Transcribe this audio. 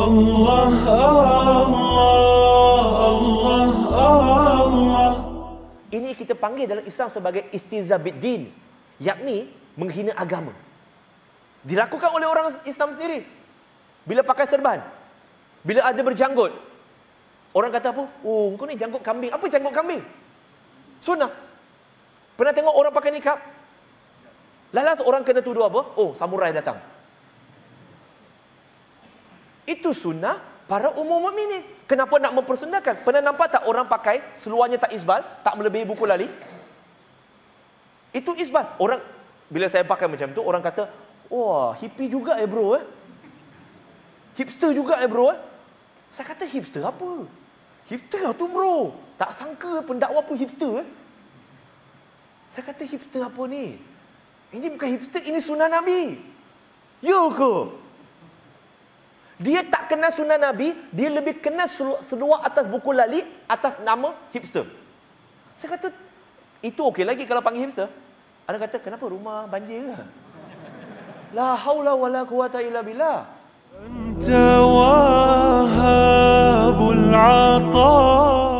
Allah, Allah, Allah, Allah. Ini kita panggil dalam Islam sebagai istiza bid'in. Yakni menghina agama. Dilakukan oleh orang Islam sendiri. Bila pakai serban. Bila ada berjanggut. Orang kata apa? Oh, kau ni janggut kambing. Apa janggut kambing? Sunnah. Pernah tengok orang pakai nikap? Lalas orang kena tuduh apa? Oh, samurai datang. Itu sunnah para umum mu'minin. Kenapa nak mempersunnahkan? Pernah nampak tak orang pakai seluarnya tak isbal, tak melebihi buku lali? Itu isbal. Orang bila saya pakai macam tu, orang kata, wah, hippie juga eh bro eh. Hipster juga eh bro eh. Saya kata, hipster apa? Hipster lah tu bro. Tak sangka pendakwa pun hipster eh. Saya kata, hipster apa ni? Ini bukan hipster, ini sunnah Nabi. Ya ke? Dia tak kenal sunnah Nabi, dia lebih kenal seluar atas buku lali atas nama hipster. Saya kata, itu okey lagi kalau panggil hipster. Ada kata, kenapa rumah banjir ke? La haula wa la quwata illa billah. Anta wahabul atah.